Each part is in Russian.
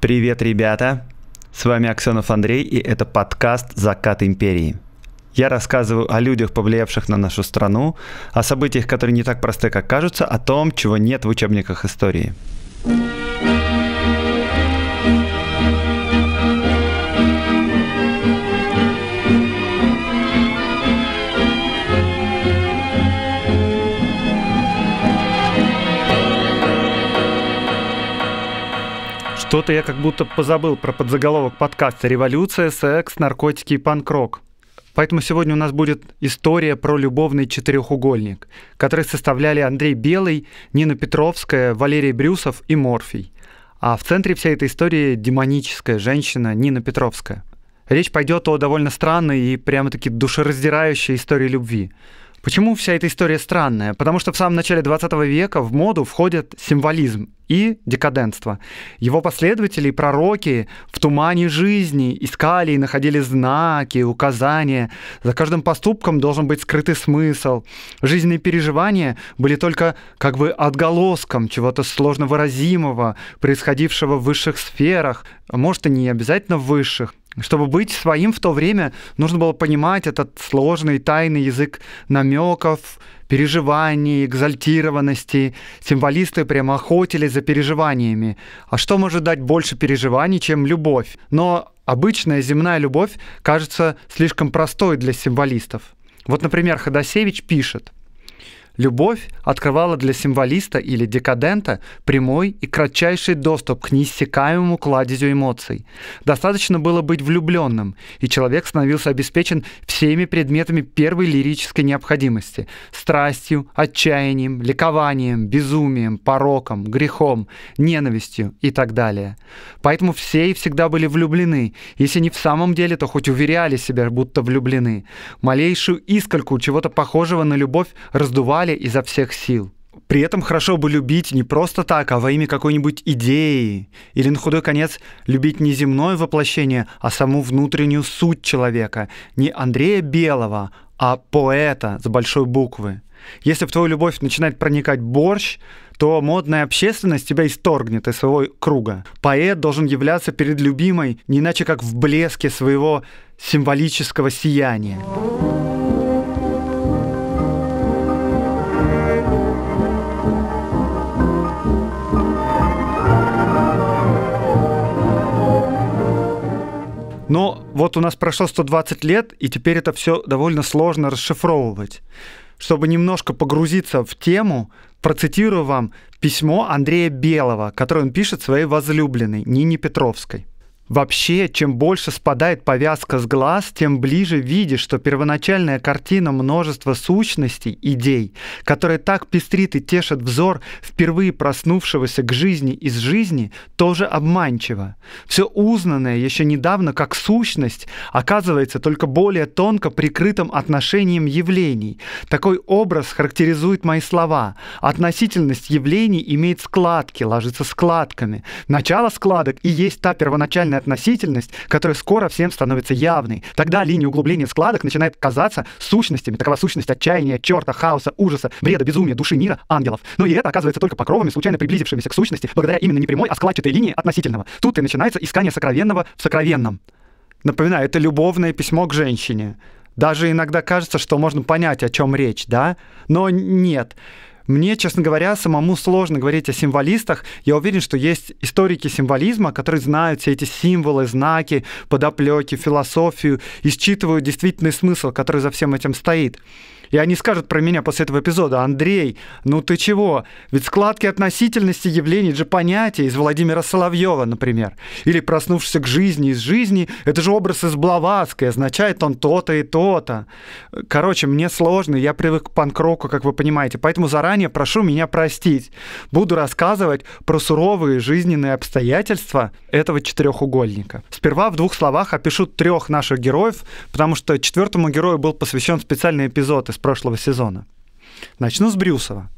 Привет, ребята! С вами Аксенов Андрей, и это подкаст «Закат империи». Я рассказываю о людях, повлиявших на нашу страну, о событиях, которые не так просты, как кажутся, о том, чего нет в учебниках истории. Что-то я как будто позабыл про подзаголовок подкаста «Революция, секс, наркотики и панк-рок». Поэтому сегодня у нас будет история про любовный четырехугольник, который составляли Андрей Белый, Нина Петровская, Валерий Брюсов и Морфий. А в центре всей этой истории демоническая женщина Нина Петровская. Речь пойдет о довольно странной и прямо-таки душераздирающей истории любви. Почему вся эта история странная? Потому что в самом начале 20 века в моду входят символизм и декаденство. Его последователи и пророки в тумане жизни искали и находили знаки, указания. За каждым поступком должен быть скрытый смысл. Жизненные переживания были только как бы отголоском чего-то сложно выразимого, происходившего в высших сферах, может и не обязательно в высших. Чтобы быть своим в то время, нужно было понимать этот сложный тайный язык намеков, переживаний, экзальтированности. Символисты прямо охотились за переживаниями. А что может дать больше переживаний, чем любовь? Но обычная земная любовь кажется слишком простой для символистов. Вот, например, Ходосевич пишет – Любовь открывала для символиста или декадента прямой и кратчайший доступ к неиссякаемому кладезю эмоций. Достаточно было быть влюбленным, и человек становился обеспечен всеми предметами первой лирической необходимости – страстью, отчаянием, ликованием, безумием, пороком, грехом, ненавистью и так далее. Поэтому все и всегда были влюблены, если не в самом деле, то хоть уверяли себя, будто влюблены. Малейшую искорку чего-то похожего на любовь раздували отдавали изо всех сил. При этом хорошо бы любить не просто так, а во имя какой-нибудь идеи. Или на худой конец любить не земное воплощение, а саму внутреннюю суть человека. Не Андрея Белого, а поэта с большой буквы. Если в твою любовь начинает проникать борщ, то модная общественность тебя исторгнет из своего круга. Поэт должен являться перед любимой не иначе как в блеске своего символического сияния. Но вот у нас прошло 120 лет, и теперь это все довольно сложно расшифровывать. Чтобы немножко погрузиться в тему, процитирую вам письмо Андрея Белого, которое он пишет своей возлюбленной Нине Петровской. Вообще, чем больше спадает повязка с глаз, тем ближе видишь, что первоначальная картина множества сущностей, идей, которые так пестрит и тешат взор впервые проснувшегося к жизни из жизни, тоже обманчива. Все узнанное еще недавно как сущность оказывается только более тонко прикрытым отношением явлений. Такой образ характеризует мои слова. Относительность явлений имеет складки, ложится складками. Начало складок и есть та первоначальная универсальная относительность, которая скоро всем становится явной. Тогда линия углубления складок начинает казаться сущностями. Такова сущность отчаяния, черта, хаоса, ужаса, бреда, безумия, души мира, ангелов. Но и это оказывается только покровами, случайно приблизившимися к сущности, благодаря именно не прямой, а складчатой линии относительного. Тут и начинается искание сокровенного в сокровенном. Напоминаю, это любовное письмо к женщине. Даже иногда кажется, что можно понять, о чем речь, да? Но нет. Мне, честно говоря, самому сложно говорить о символистах. Я уверен, что есть историки символизма, которые знают все эти символы, знаки, подоплеки, философию и считывают действительный смысл, который за всем этим стоит. И они скажут про меня после этого эпизода, Андрей, ну ты чего? Ведь складки относительности явлений же понятие из Владимира Соловьева, например. Или проснувшись к жизни из жизни, это же образ из Блаватской, означает он то-то и то-то. Короче, мне сложно, я привык к панк как вы понимаете, поэтому заранее прошу меня простить. Буду рассказывать про суровые жизненные обстоятельства этого четырехугольника. Сперва в двух словах опишу трех наших героев, потому что четвертому герою был посвящен специальный эпизод из с прошлого сезона. Начну с Брюсова.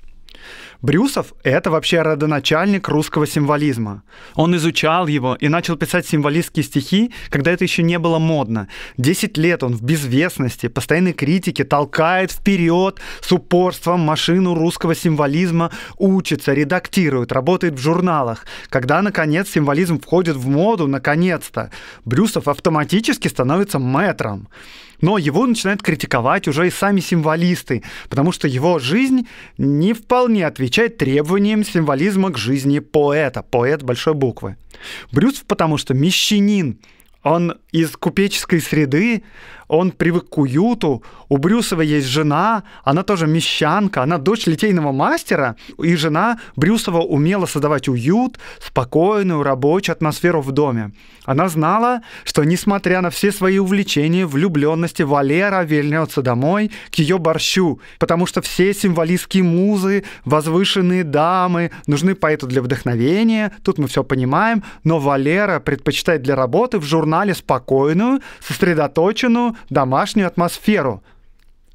Брюсов — это вообще родоначальник русского символизма. Он изучал его и начал писать символистские стихи, когда это еще не было модно. Десять лет он в безвестности, постоянной критике, толкает вперед с упорством машину русского символизма, учится, редактирует, работает в журналах. Когда, наконец, символизм входит в моду, наконец-то, Брюсов автоматически становится мэтром. Но его начинают критиковать уже и сами символисты, потому что его жизнь не вполне отвечает требованиям символизма к жизни поэта, поэт большой буквы. Брюс потому что мещанин, он из купеческой среды, он привык к уюту, у Брюсова есть жена, она тоже мещанка, она дочь литейного мастера, и жена Брюсова умела создавать уют, спокойную рабочую атмосферу в доме. Она знала, что несмотря на все свои увлечения, влюбленности, Валера вернется домой к ее борщу, потому что все символистские музы, возвышенные дамы нужны поэту для вдохновения, тут мы все понимаем, но Валера предпочитает для работы в журнале спокойную, сосредоточенную, домашнюю атмосферу,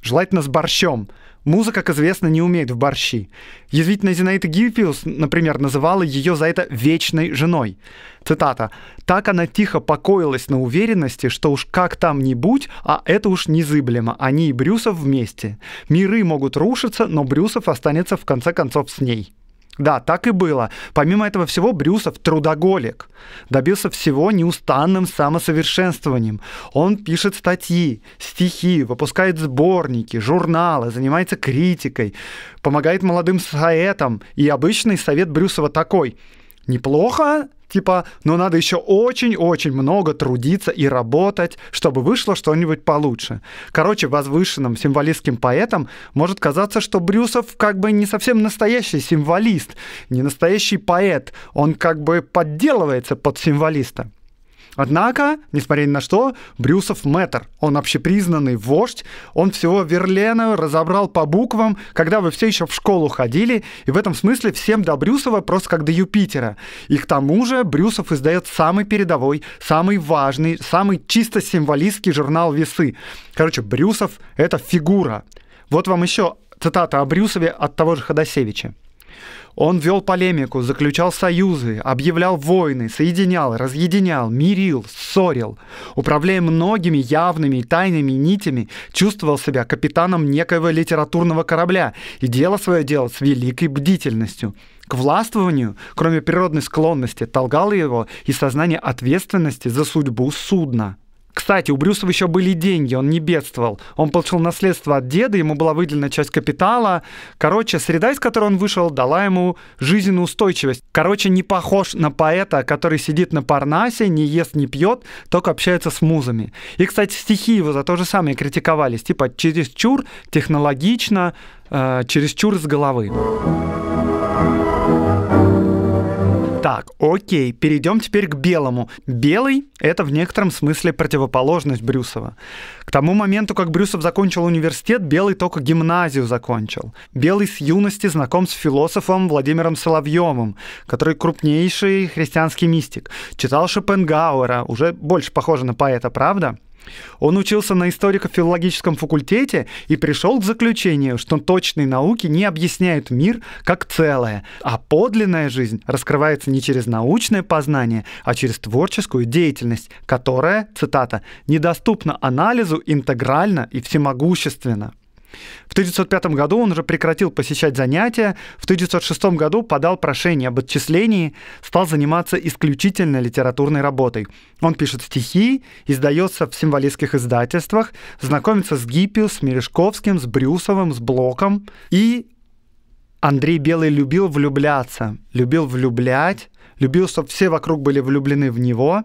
желательно с борщом. Музыка, как известно, не умеет в борщи. Язвительная Зинаида Гиппиус, например, называла ее за это «вечной женой». Цитата. «Так она тихо покоилась на уверенности, что уж как там ни будь, а это уж незыблемо. Они и Брюсов вместе. Миры могут рушиться, но Брюсов останется в конце концов с ней». Да, так и было. Помимо этого всего, Брюсов трудоголик. Добился всего неустанным самосовершенствованием. Он пишет статьи, стихи, выпускает сборники, журналы, занимается критикой, помогает молодым поэтам. И обычный совет Брюсова такой – неплохо, типа, но надо еще очень-очень много трудиться и работать, чтобы вышло что-нибудь получше. Короче, возвышенным символистским поэтом может казаться, что Брюсов как бы не совсем настоящий символист, не настоящий поэт, он как бы подделывается под символиста. Однако, несмотря ни на что, Брюсов мэтр. Он общепризнанный вождь, он всего Верлена разобрал по буквам, когда вы все еще в школу ходили, и в этом смысле всем до Брюсова просто как до Юпитера. И к тому же Брюсов издает самый передовой, самый важный, самый чисто символистский журнал «Весы». Короче, Брюсов — это фигура. Вот вам еще цитата о Брюсове от того же Ходосевича. Он вел полемику, заключал союзы, объявлял войны, соединял, разъединял, мирил, ссорил. Управляя многими явными и тайными нитями, чувствовал себя капитаном некоего литературного корабля и дело свое дело с великой бдительностью. К властвованию, кроме природной склонности, толгало его и сознание ответственности за судьбу судна. Кстати, у Брюсова еще были деньги, он не бедствовал. Он получил наследство от деда, ему была выделена часть капитала. Короче, среда, из которой он вышел, дала ему жизненную устойчивость. Короче, не похож на поэта, который сидит на парнасе, не ест, не пьет, только общается с музами. И, кстати, стихи его за то же самое критиковались. Типа чересчур технологично, э, чересчур с головы. thank you так, окей, перейдем теперь к белому. Белый — это в некотором смысле противоположность Брюсова. К тому моменту, как Брюсов закончил университет, Белый только гимназию закончил. Белый с юности знаком с философом Владимиром Соловьевым, который крупнейший христианский мистик. Читал Шопенгауэра, уже больше похоже на поэта, правда? Он учился на историко-филологическом факультете и пришел к заключению, что точные науки не объясняют мир как целое, а подлинная жизнь раскрывается не через научное познание, а через творческую деятельность, которая, цитата, «недоступна анализу интегрально и всемогущественно». В 1905 году он уже прекратил посещать занятия, в 1906 году подал прошение об отчислении, стал заниматься исключительно литературной работой. Он пишет стихи, издается в символистских издательствах, знакомится с Гиппиус, с Мережковским, с Брюсовым, с Блоком. И Андрей Белый любил влюбляться, любил влюблять, любил, чтобы все вокруг были влюблены в него,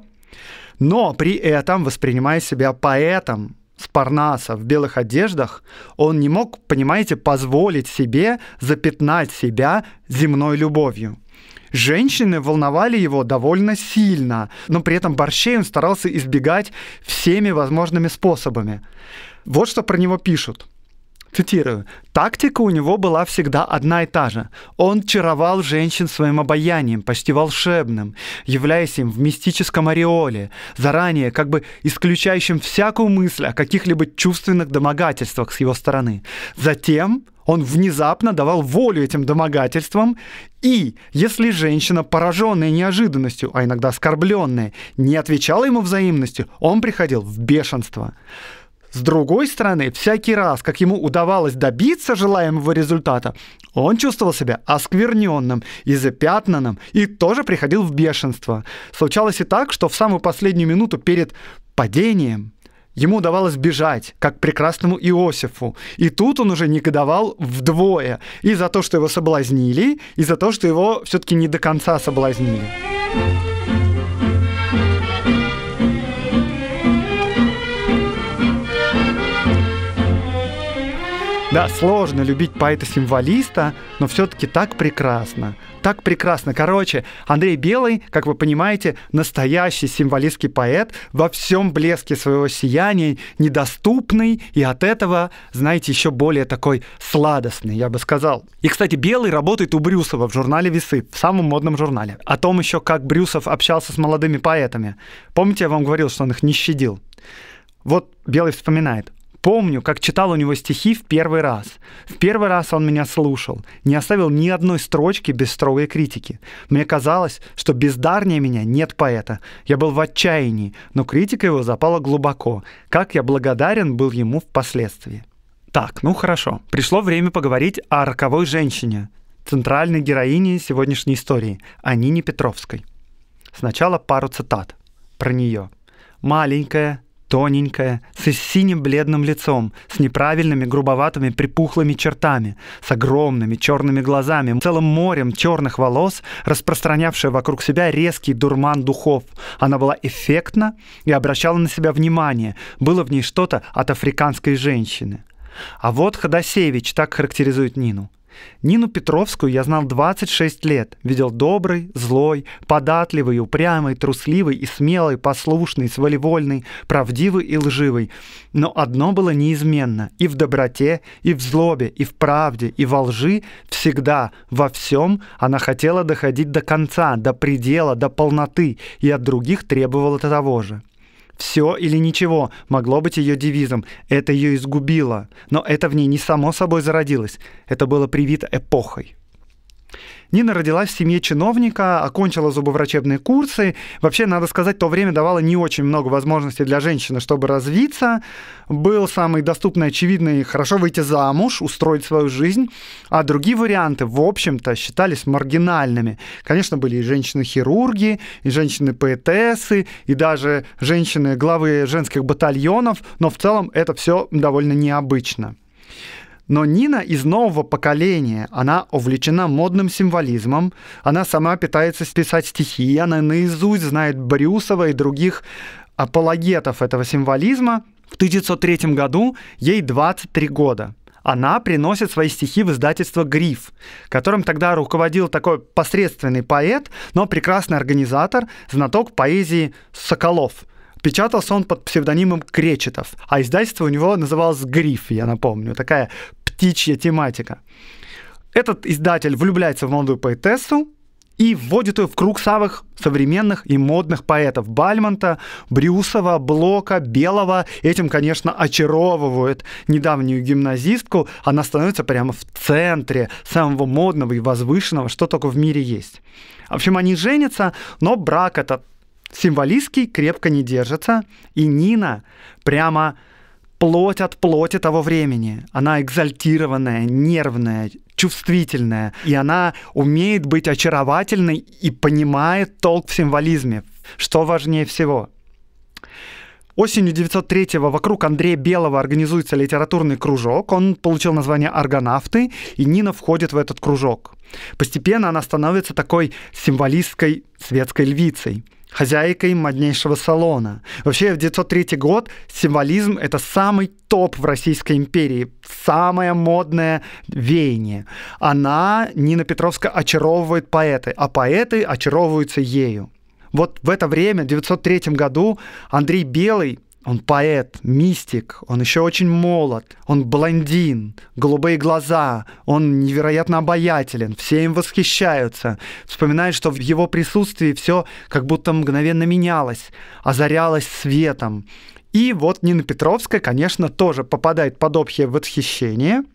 но при этом воспринимая себя поэтом, с Парнаса в белых одеждах, он не мог, понимаете, позволить себе запятнать себя земной любовью. Женщины волновали его довольно сильно, но при этом борщей он старался избегать всеми возможными способами. Вот что про него пишут. Цитирую. «Тактика у него была всегда одна и та же. Он чаровал женщин своим обаянием, почти волшебным, являясь им в мистическом ореоле, заранее как бы исключающим всякую мысль о каких-либо чувственных домогательствах с его стороны. Затем он внезапно давал волю этим домогательствам, и если женщина, пораженная неожиданностью, а иногда оскорбленная, не отвечала ему взаимностью, он приходил в бешенство. С другой стороны, всякий раз, как ему удавалось добиться желаемого результата, он чувствовал себя оскверненным и запятнанным и тоже приходил в бешенство. Случалось и так, что в самую последнюю минуту перед падением Ему удавалось бежать, как прекрасному Иосифу. И тут он уже негодовал вдвое. И за то, что его соблазнили, и за то, что его все-таки не до конца соблазнили. Да, сложно любить поэта-символиста, но все-таки так прекрасно. Так прекрасно. Короче, Андрей Белый, как вы понимаете, настоящий символистский поэт, во всем блеске своего сияния, недоступный и от этого, знаете, еще более такой сладостный, я бы сказал. И, кстати, Белый работает у Брюсова в журнале «Весы», в самом модном журнале. О том еще, как Брюсов общался с молодыми поэтами. Помните, я вам говорил, что он их не щадил? Вот Белый вспоминает. Помню, как читал у него стихи в первый раз. В первый раз он меня слушал, не оставил ни одной строчки без строгой критики. Мне казалось, что бездарнее меня нет поэта. Я был в отчаянии, но критика его запала глубоко. Как я благодарен был ему впоследствии. Так, ну хорошо. Пришло время поговорить о роковой женщине, центральной героине сегодняшней истории, о Нине Петровской. Сначала пару цитат про нее. «Маленькая, тоненькая, с синим бледным лицом, с неправильными грубоватыми припухлыми чертами, с огромными черными глазами, целым морем черных волос, распространявшая вокруг себя резкий дурман духов. Она была эффектна и обращала на себя внимание. Было в ней что-то от африканской женщины. А вот Ходосевич так характеризует Нину – Нину Петровскую я знал 26 лет, видел добрый, злой, податливый, упрямый, трусливый и смелый, послушный, сволевольный, правдивый и лживый. Но одно было неизменно – и в доброте, и в злобе, и в правде, и во лжи всегда, во всем она хотела доходить до конца, до предела, до полноты, и от других требовала того же. «Все или ничего» могло быть ее девизом. Это ее изгубило. Но это в ней не само собой зародилось. Это было привито эпохой. Нина родилась в семье чиновника, окончила зубоврачебные курсы. Вообще, надо сказать, то время давало не очень много возможностей для женщины, чтобы развиться. Был самый доступный, очевидный, хорошо выйти замуж, устроить свою жизнь. А другие варианты, в общем-то, считались маргинальными. Конечно, были и женщины-хирурги, и женщины-поэтессы, и даже женщины-главы женских батальонов, но в целом это все довольно необычно. Но Нина из нового поколения, она увлечена модным символизмом, она сама пытается списать стихи, она наизусть знает Брюсова и других апологетов этого символизма. В 1903 году ей 23 года. Она приносит свои стихи в издательство «Гриф», которым тогда руководил такой посредственный поэт, но прекрасный организатор, знаток поэзии Соколов – Печатался он под псевдонимом Кречетов, а издательство у него называлось «Гриф», я напомню. Такая птичья тематика. Этот издатель влюбляется в молодую поэтессу и вводит ее в круг самых современных и модных поэтов Бальмонта, Брюсова, Блока, Белого. Этим, конечно, очаровывают недавнюю гимназистку. Она становится прямо в центре самого модного и возвышенного, что только в мире есть. В общем, они женятся, но брак этот символистский крепко не держится. И Нина прямо плоть от плоти того времени. Она экзальтированная, нервная, чувствительная. И она умеет быть очаровательной и понимает толк в символизме, что важнее всего. Осенью 903-го вокруг Андрея Белого организуется литературный кружок. Он получил название «Аргонавты», и Нина входит в этот кружок. Постепенно она становится такой символистской светской львицей – хозяйкой моднейшего салона. Вообще, в 903 год символизм — это самый топ в Российской империи, самое модное веяние. Она, Нина Петровска, очаровывает поэты, а поэты очаровываются ею. Вот в это время, в 903 году, Андрей Белый он поэт, мистик, он еще очень молод, он блондин, голубые глаза, он невероятно обаятелен, все им восхищаются. Вспоминают, что в его присутствии все как будто мгновенно менялось, озарялось светом. И вот Нина Петровская, конечно, тоже попадает под общее восхищение –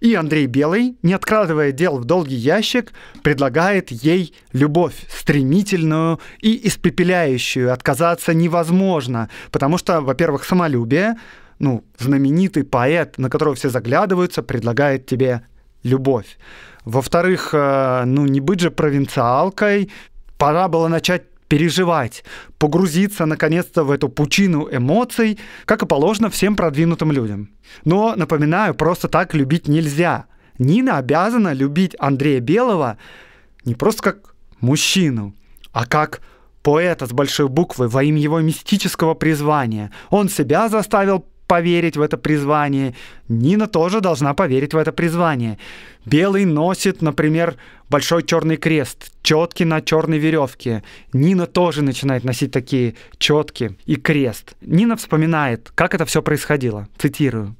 и Андрей Белый, не откладывая дел в долгий ящик, предлагает ей любовь, стремительную и испепеляющую. Отказаться невозможно, потому что, во-первых, самолюбие, ну, знаменитый поэт, на которого все заглядываются, предлагает тебе любовь. Во-вторых, э, ну, не быть же провинциалкой, пора было начать переживать, погрузиться наконец-то в эту пучину эмоций, как и положено всем продвинутым людям. Но, напоминаю, просто так любить нельзя. Нина обязана любить Андрея Белого не просто как мужчину, а как поэта с большой буквы во имя его мистического призвания. Он себя заставил поверить в это призвание. Нина тоже должна поверить в это призвание. Белый носит, например, большой черный крест, четки на черной веревке. Нина тоже начинает носить такие четки и крест. Нина вспоминает, как это все происходило. Цитирую.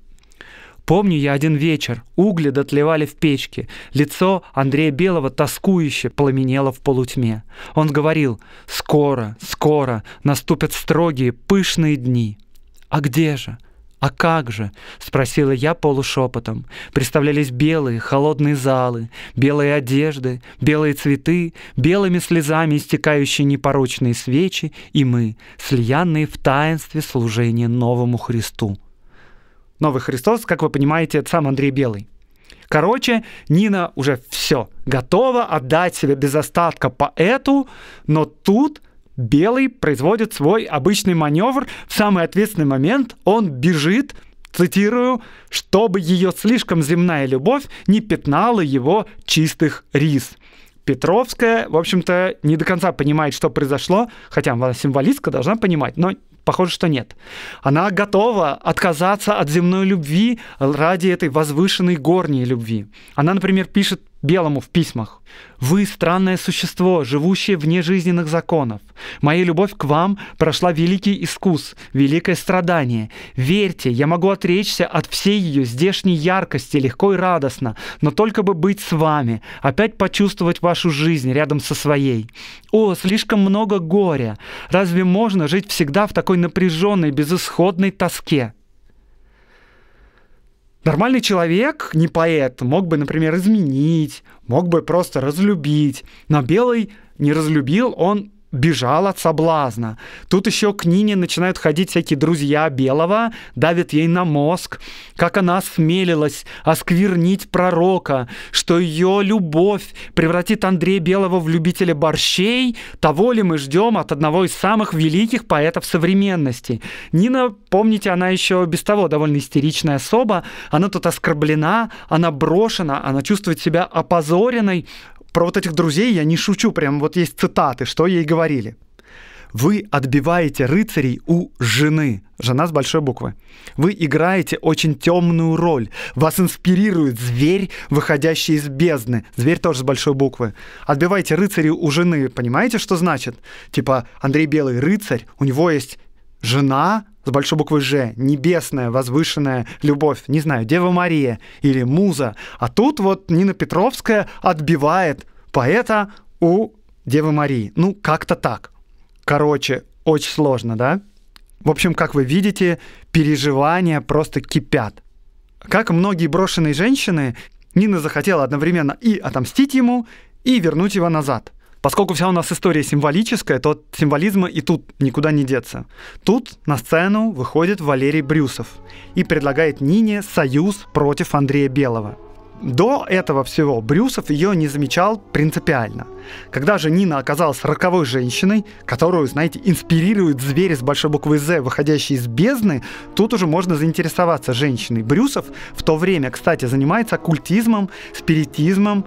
Помню я один вечер. Угли дотлевали в печке. Лицо Андрея Белого тоскующе пламенело в полутьме. Он говорил «Скоро, скоро наступят строгие, пышные дни». А где же? «А как же?» — спросила я полушепотом. Представлялись белые, холодные залы, белые одежды, белые цветы, белыми слезами истекающие непорочные свечи, и мы, слиянные в таинстве служения новому Христу. Новый Христос, как вы понимаете, это сам Андрей Белый. Короче, Нина уже все, готова отдать себе без остатка поэту, но тут Белый производит свой обычный маневр. В самый ответственный момент он бежит, цитирую, «чтобы ее слишком земная любовь не пятнала его чистых рис». Петровская, в общем-то, не до конца понимает, что произошло, хотя она символистка должна понимать, но похоже, что нет. Она готова отказаться от земной любви ради этой возвышенной горней любви. Она, например, пишет Белому в письмах. «Вы — странное существо, живущее вне жизненных законов. Моя любовь к вам прошла великий искус, великое страдание. Верьте, я могу отречься от всей ее здешней яркости легко и радостно, но только бы быть с вами, опять почувствовать вашу жизнь рядом со своей. О, слишком много горя! Разве можно жить всегда в такой напряженной, безысходной тоске? Нормальный человек, не поэт, мог бы, например, изменить, мог бы просто разлюбить, но Белый не разлюбил, он бежал от соблазна. Тут еще к Нине начинают ходить всякие друзья Белого, давят ей на мозг, как она осмелилась осквернить пророка, что ее любовь превратит Андрея Белого в любителя борщей, того ли мы ждем от одного из самых великих поэтов современности. Нина, помните, она еще без того довольно истеричная особа, она тут оскорблена, она брошена, она чувствует себя опозоренной, про вот этих друзей я не шучу, прям вот есть цитаты, что ей говорили. Вы отбиваете рыцарей у жены. Жена с большой буквы. Вы играете очень темную роль. Вас инспирирует зверь, выходящий из бездны. Зверь тоже с большой буквы. Отбиваете рыцарей у жены. Понимаете, что значит? Типа Андрей Белый рыцарь, у него есть жена, с большой буквы «Ж», небесная, возвышенная любовь, не знаю, Дева Мария или Муза. А тут вот Нина Петровская отбивает поэта у Девы Марии. Ну, как-то так. Короче, очень сложно, да? В общем, как вы видите, переживания просто кипят. Как многие брошенные женщины, Нина захотела одновременно и отомстить ему, и вернуть его назад. Поскольку вся у нас история символическая, то от символизма и тут никуда не деться. Тут на сцену выходит Валерий Брюсов и предлагает Нине союз против Андрея Белого. До этого всего Брюсов ее не замечал принципиально. Когда же Нина оказалась роковой женщиной, которую, знаете, инспирирует звери с большой буквы «З», выходящий из бездны, тут уже можно заинтересоваться женщиной. Брюсов в то время, кстати, занимается оккультизмом, спиритизмом,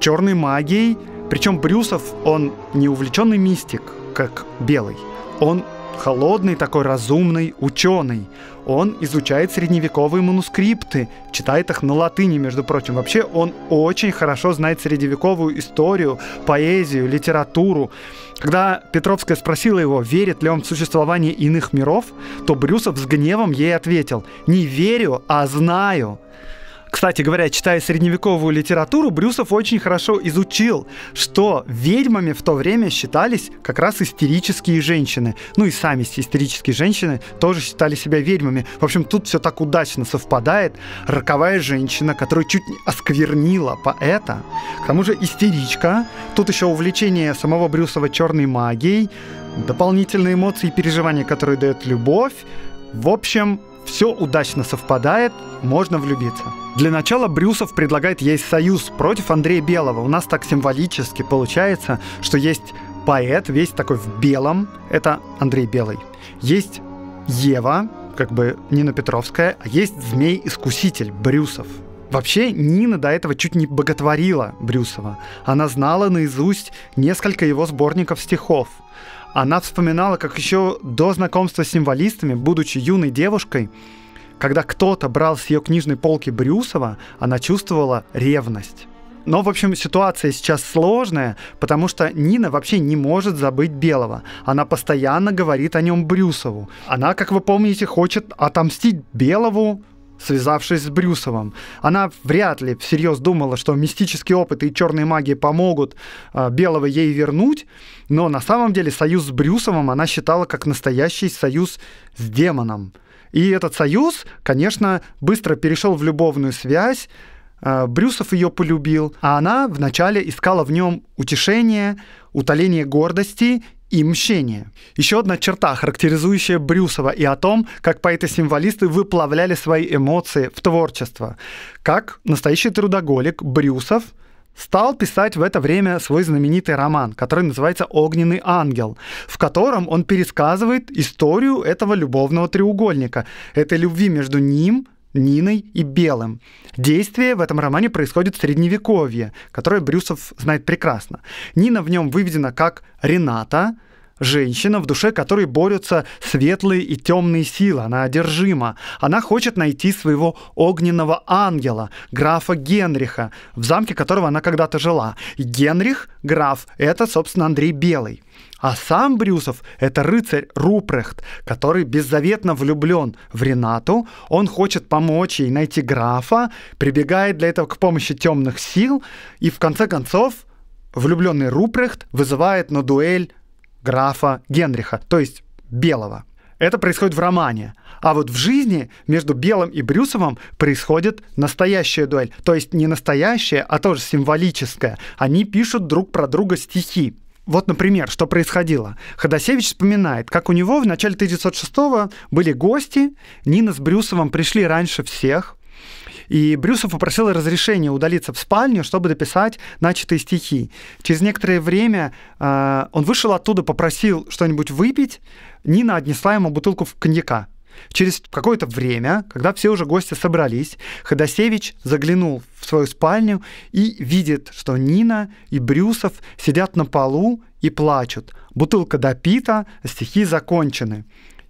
черной магией. Причем Брюсов, он не увлеченный мистик, как Белый. Он холодный такой разумный ученый. Он изучает средневековые манускрипты, читает их на латыни, между прочим. Вообще он очень хорошо знает средневековую историю, поэзию, литературу. Когда Петровская спросила его, верит ли он в существование иных миров, то Брюсов с гневом ей ответил «Не верю, а знаю». Кстати говоря, читая средневековую литературу, Брюсов очень хорошо изучил, что ведьмами в то время считались как раз истерические женщины. Ну и сами истерические женщины тоже считали себя ведьмами. В общем, тут все так удачно совпадает. Роковая женщина, которая чуть не осквернила поэта. К тому же истеричка. Тут еще увлечение самого Брюсова черной магией. Дополнительные эмоции и переживания, которые дает любовь. В общем, все удачно совпадает, можно влюбиться. Для начала Брюсов предлагает есть союз против Андрея Белого. У нас так символически получается, что есть поэт, весь такой в белом, это Андрей Белый. Есть Ева, как бы Нина Петровская, а есть змей-искуситель Брюсов. Вообще, Нина до этого чуть не боготворила Брюсова. Она знала наизусть несколько его сборников стихов. Она вспоминала, как еще до знакомства с символистами, будучи юной девушкой, когда кто-то брал с ее книжной полки Брюсова, она чувствовала ревность. Но, в общем, ситуация сейчас сложная, потому что Нина вообще не может забыть Белого. Она постоянно говорит о нем Брюсову. Она, как вы помните, хочет отомстить Белову, связавшись с Брюсовым. Она вряд ли всерьез думала, что мистические опыты и черные магии помогут э, Белого ей вернуть, но на самом деле союз с Брюсовым она считала как настоящий союз с демоном – и этот союз, конечно, быстро перешел в любовную связь. А, Брюсов ее полюбил, а она вначале искала в нем утешение, утоление гордости и мщение. Еще одна черта, характеризующая Брюсова и о том, как поэты-символисты выплавляли свои эмоции в творчество. Как настоящий трудоголик Брюсов – стал писать в это время свой знаменитый роман, который называется «Огненный ангел», в котором он пересказывает историю этого любовного треугольника, этой любви между ним, Ниной и Белым. Действие в этом романе происходит в Средневековье, которое Брюсов знает прекрасно. Нина в нем выведена как Рената, женщина, в душе которой борются светлые и темные силы. Она одержима. Она хочет найти своего огненного ангела, графа Генриха, в замке которого она когда-то жила. Генрих, граф, это, собственно, Андрей Белый. А сам Брюсов — это рыцарь Рупрехт, который беззаветно влюблен в Ренату, он хочет помочь ей найти графа, прибегает для этого к помощи темных сил, и в конце концов влюбленный Рупрехт вызывает на дуэль графа Генриха, то есть белого. Это происходит в романе. А вот в жизни между Белым и Брюсовым происходит настоящая дуэль. То есть не настоящая, а тоже символическая. Они пишут друг про друга стихи. Вот, например, что происходило. Ходосевич вспоминает, как у него в начале 1906-го были гости, Нина с Брюсовым пришли раньше всех, и Брюсов попросил разрешения удалиться в спальню, чтобы дописать начатые стихи. Через некоторое время э, он вышел оттуда, попросил что-нибудь выпить. Нина отнесла ему бутылку коньяка. Через какое-то время, когда все уже гости собрались, Ходосевич заглянул в свою спальню и видит, что Нина и Брюсов сидят на полу и плачут. Бутылка допита, стихи закончены.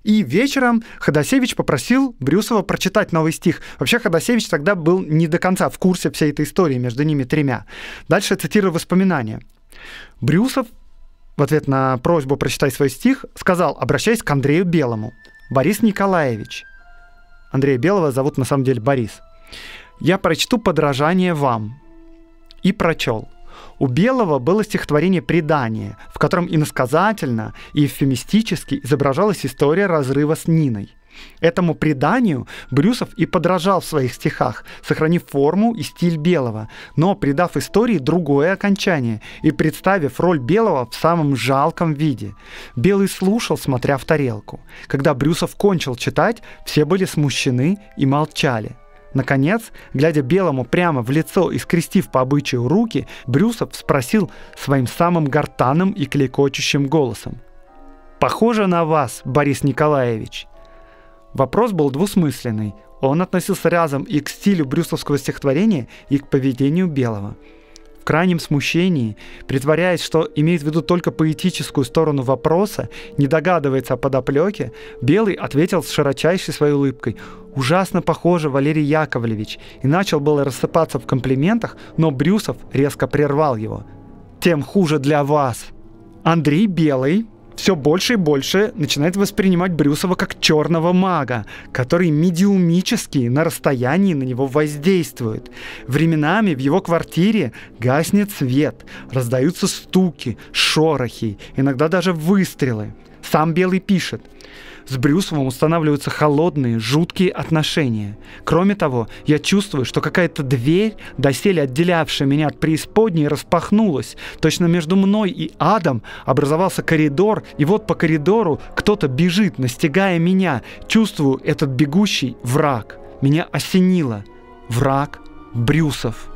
И вечером Ходосевич попросил Брюсова прочитать новый стих. Вообще Ходосевич тогда был не до конца в курсе всей этой истории между ними тремя. Дальше цитирую воспоминания. Брюсов в ответ на просьбу прочитать свой стих сказал, обращаясь к Андрею Белому. «Борис Николаевич». Андрея Белого зовут на самом деле Борис. «Я прочту подражание вам». И прочел – у Белого было стихотворение «Предание», в котором иносказательно и эвфемистически изображалась история разрыва с Ниной. Этому преданию Брюсов и подражал в своих стихах, сохранив форму и стиль Белого, но придав истории другое окончание и представив роль Белого в самом жалком виде. Белый слушал, смотря в тарелку. Когда Брюсов кончил читать, все были смущены и молчали. Наконец, глядя Белому прямо в лицо и скрестив по обычаю руки, Брюсов спросил своим самым гортанным и клекочущим голосом. «Похоже на вас, Борис Николаевич». Вопрос был двусмысленный. Он относился разом и к стилю брюсовского стихотворения, и к поведению Белого – крайнем смущении, притворяясь, что имеет в виду только поэтическую сторону вопроса, не догадывается о подоплеке, Белый ответил с широчайшей своей улыбкой «Ужасно похоже, Валерий Яковлевич», и начал было рассыпаться в комплиментах, но Брюсов резко прервал его. «Тем хуже для вас». Андрей Белый все больше и больше начинает воспринимать Брюсова как черного мага, который медиумически на расстоянии на него воздействует. Временами в его квартире гаснет свет, раздаются стуки, шорохи, иногда даже выстрелы. Сам Белый пишет – с Брюсовым устанавливаются холодные, жуткие отношения. Кроме того, я чувствую, что какая-то дверь, доселе отделявшая меня от преисподней, распахнулась. Точно между мной и адом образовался коридор, и вот по коридору кто-то бежит, настигая меня. Чувствую этот бегущий враг. Меня осенило. Враг Брюсов.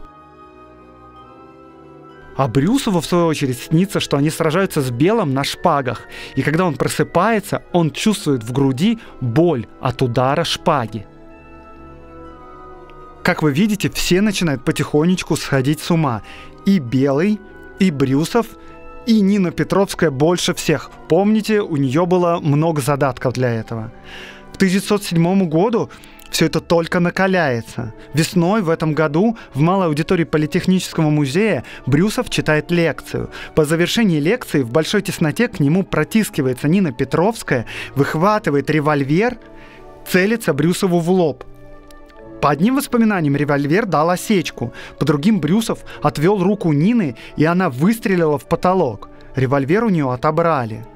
А Брюсову, в свою очередь, снится, что они сражаются с Белым на шпагах. И когда он просыпается, он чувствует в груди боль от удара шпаги. Как вы видите, все начинают потихонечку сходить с ума. И Белый, и Брюсов, и Нина Петровская больше всех. Помните, у нее было много задатков для этого. В 1907 году все это только накаляется. Весной в этом году в малой аудитории Политехнического музея Брюсов читает лекцию. По завершении лекции в большой тесноте к нему протискивается Нина Петровская, выхватывает револьвер, целится Брюсову в лоб. По одним воспоминаниям револьвер дал осечку, по другим Брюсов отвел руку Нины, и она выстрелила в потолок. Револьвер у нее отобрали.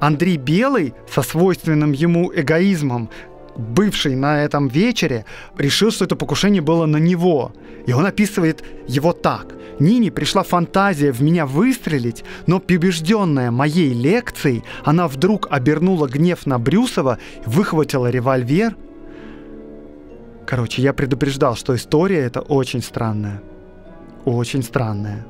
Андрей Белый со свойственным ему эгоизмом бывший на этом вечере, решил, что это покушение было на него. И он описывает его так. Нине пришла фантазия в меня выстрелить, но побежденная моей лекцией, она вдруг обернула гнев на Брюсова, выхватила револьвер. Короче, я предупреждал, что история это очень странная. Очень странная.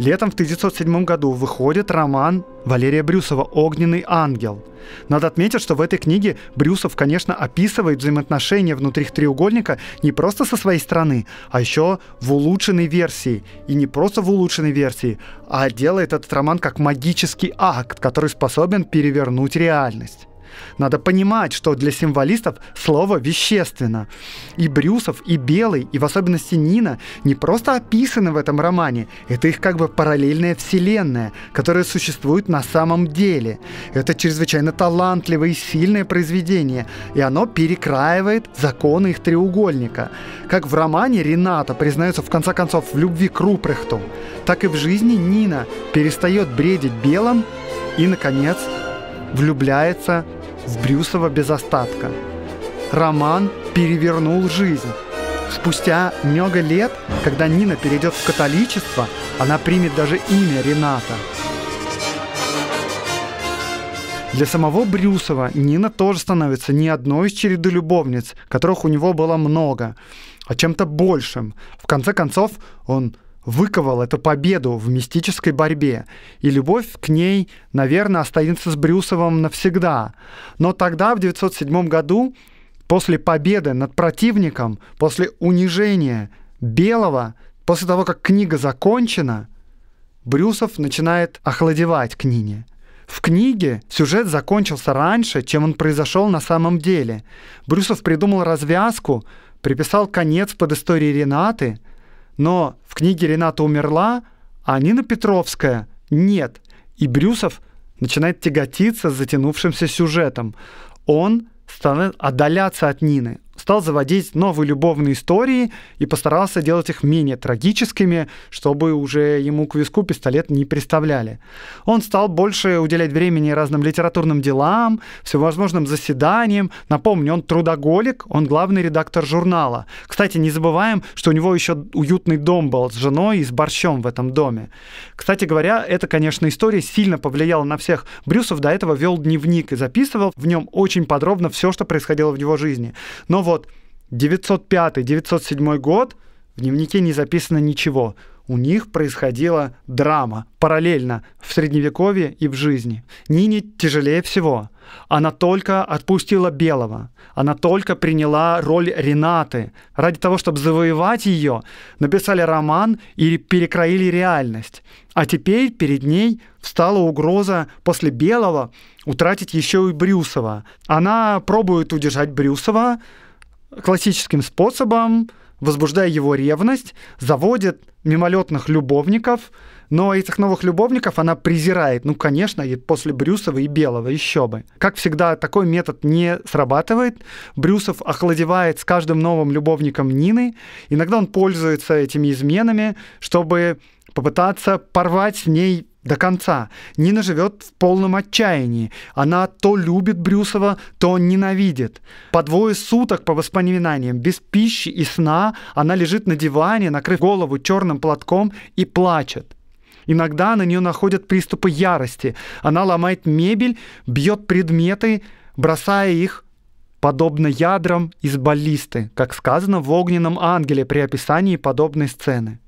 Летом в 1907 году выходит роман Валерия Брюсова «Огненный ангел». Надо отметить, что в этой книге Брюсов, конечно, описывает взаимоотношения внутри треугольника не просто со своей стороны, а еще в улучшенной версии. И не просто в улучшенной версии, а делает этот роман как магический акт, который способен перевернуть реальность. Надо понимать, что для символистов слово вещественно. И Брюсов, и Белый, и в особенности Нина не просто описаны в этом романе, это их как бы параллельная вселенная, которая существует на самом деле. Это чрезвычайно талантливое и сильное произведение, и оно перекраивает законы их треугольника. Как в романе Рената признается в конце концов в любви к Рупрехту, так и в жизни Нина перестает бредить белым и, наконец, влюбляется в Брюсова без остатка. Роман перевернул жизнь. Спустя много лет, когда Нина перейдет в католичество, она примет даже имя Рената. Для самого Брюсова Нина тоже становится не одной из череды любовниц, которых у него было много, а чем-то большим. В конце концов, он выковал эту победу в мистической борьбе, и любовь к ней, наверное, останется с Брюсовым навсегда. Но тогда, в 1907 году, после победы над противником, после унижения Белого, после того, как книга закончена, Брюсов начинает охладевать к Нине. В книге сюжет закончился раньше, чем он произошел на самом деле. Брюсов придумал развязку, приписал конец под историей Ренаты – но в книге Рената умерла, а Нина Петровская нет. И Брюсов начинает тяготиться с затянувшимся сюжетом. Он становится отдаляться от Нины стал заводить новые любовные истории и постарался делать их менее трагическими, чтобы уже ему к виску пистолет не представляли. Он стал больше уделять времени разным литературным делам, всевозможным заседаниям. Напомню, он трудоголик, он главный редактор журнала. Кстати, не забываем, что у него еще уютный дом был с женой и с борщом в этом доме. Кстати говоря, эта, конечно, история сильно повлияла на всех. Брюсов до этого вел дневник и записывал в нем очень подробно все, что происходило в его жизни. Но вот вот 905-907 год в дневнике не записано ничего. У них происходила драма параллельно в средневековье и в жизни. Нине тяжелее всего. Она только отпустила Белого. Она только приняла роль Ренаты. Ради того, чтобы завоевать ее, написали роман и перекроили реальность. А теперь перед ней встала угроза после Белого утратить еще и Брюсова. Она пробует удержать Брюсова, классическим способом, возбуждая его ревность, заводит мимолетных любовников, но этих новых любовников она презирает, ну, конечно, и после Брюсова и Белого, еще бы. Как всегда, такой метод не срабатывает. Брюсов охладевает с каждым новым любовником Нины. Иногда он пользуется этими изменами, чтобы попытаться порвать с ней до конца. Нина живет в полном отчаянии. Она то любит Брюсова, то ненавидит. По двое суток, по воспоминаниям, без пищи и сна, она лежит на диване, накрыв голову черным платком и плачет. Иногда на нее находят приступы ярости. Она ломает мебель, бьет предметы, бросая их подобно ядрам из баллисты, как сказано в «Огненном ангеле» при описании подобной сцены.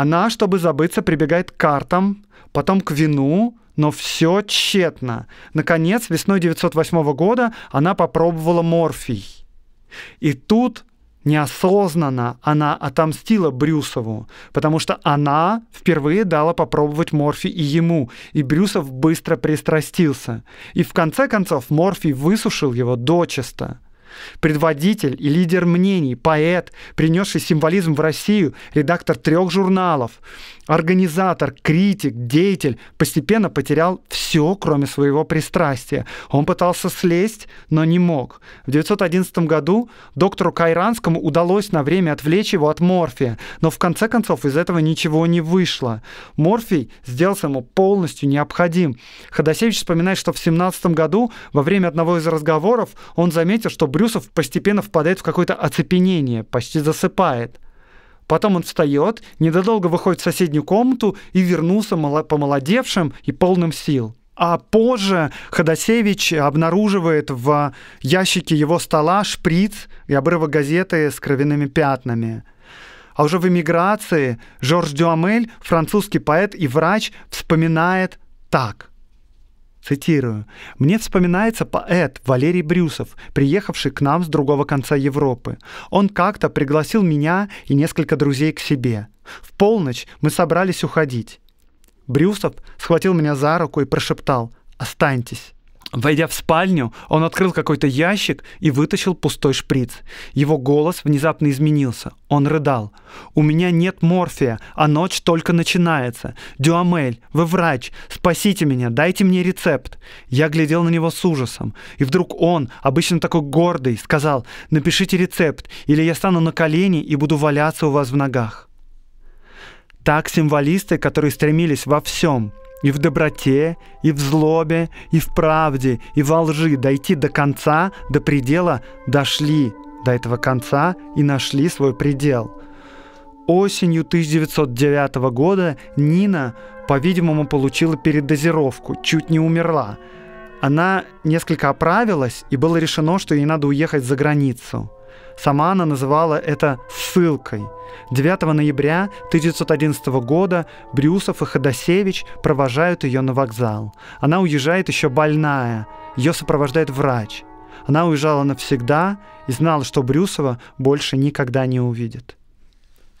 Она, чтобы забыться, прибегает к картам, потом к вину, но все тщетно. Наконец, весной 908 года она попробовала морфий. И тут неосознанно она отомстила Брюсову, потому что она впервые дала попробовать морфий и ему, и Брюсов быстро пристрастился. И в конце концов морфий высушил его дочисто предводитель и лидер мнений, поэт, принесший символизм в Россию, редактор трех журналов, организатор, критик, деятель, постепенно потерял все, кроме своего пристрастия. Он пытался слезть, но не мог. В 911 году доктору Кайранскому удалось на время отвлечь его от морфия, но в конце концов из этого ничего не вышло. Морфий сделался ему полностью необходим. Ходосевич вспоминает, что в 17 году во время одного из разговоров он заметил, что Брюс Плюсов постепенно впадает в какое-то оцепенение, почти засыпает. Потом он встает, недолго выходит в соседнюю комнату и вернулся помолодевшим и полным сил. А позже Ходосевич обнаруживает в ящике его стола шприц и обрывок газеты с кровяными пятнами. А уже в эмиграции Жорж Дюамель, французский поэт и врач, вспоминает так. Цитирую. «Мне вспоминается поэт Валерий Брюсов, приехавший к нам с другого конца Европы. Он как-то пригласил меня и несколько друзей к себе. В полночь мы собрались уходить. Брюсов схватил меня за руку и прошептал «Останьтесь». Войдя в спальню, он открыл какой-то ящик и вытащил пустой шприц. Его голос внезапно изменился. Он рыдал. «У меня нет морфия, а ночь только начинается. Дюамель, вы врач, спасите меня, дайте мне рецепт». Я глядел на него с ужасом. И вдруг он, обычно такой гордый, сказал «Напишите рецепт, или я стану на колени и буду валяться у вас в ногах». Так символисты, которые стремились во всем – и в доброте, и в злобе, и в правде, и во лжи дойти до конца, до предела, дошли до этого конца и нашли свой предел. Осенью 1909 года Нина, по-видимому, получила передозировку, чуть не умерла. Она несколько оправилась, и было решено, что ей надо уехать за границу – Сама она называла это «ссылкой». 9 ноября 1911 года Брюсов и Ходосевич провожают ее на вокзал. Она уезжает еще больная. Ее сопровождает врач. Она уезжала навсегда и знала, что Брюсова больше никогда не увидит.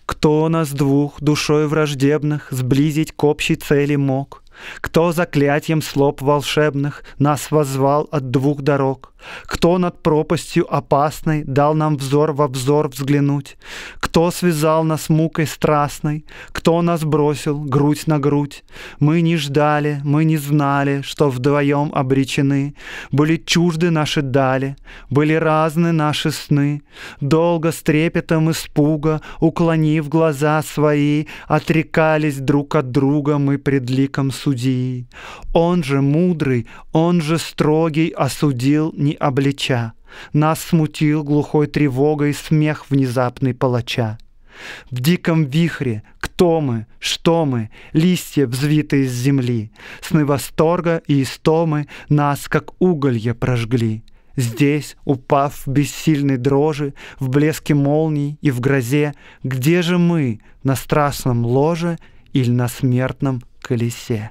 Кто нас двух душой враждебных сблизить к общей цели мог? Кто заклятием слоб волшебных нас возвал от двух дорог? Кто над пропастью опасной дал нам взор во взор взглянуть? Кто связал нас мукой страстной? Кто нас бросил грудь на грудь? Мы не ждали, мы не знали, что вдвоем обречены. Были чужды наши дали, были разны наши сны. Долго с трепетом испуга, уклонив глаза свои, отрекались друг от друга мы пред ликом судьи. Он же мудрый, он же строгий осудил не облича, Нас смутил глухой тревогой смех внезапный палача. В диком вихре, кто мы, что мы, листья, взвитые с земли, Сны восторга и истомы нас, как уголье, прожгли. Здесь, упав в бессильной дрожи, в блеске молний и в грозе, Где же мы, на страстном ложе или на смертном колесе?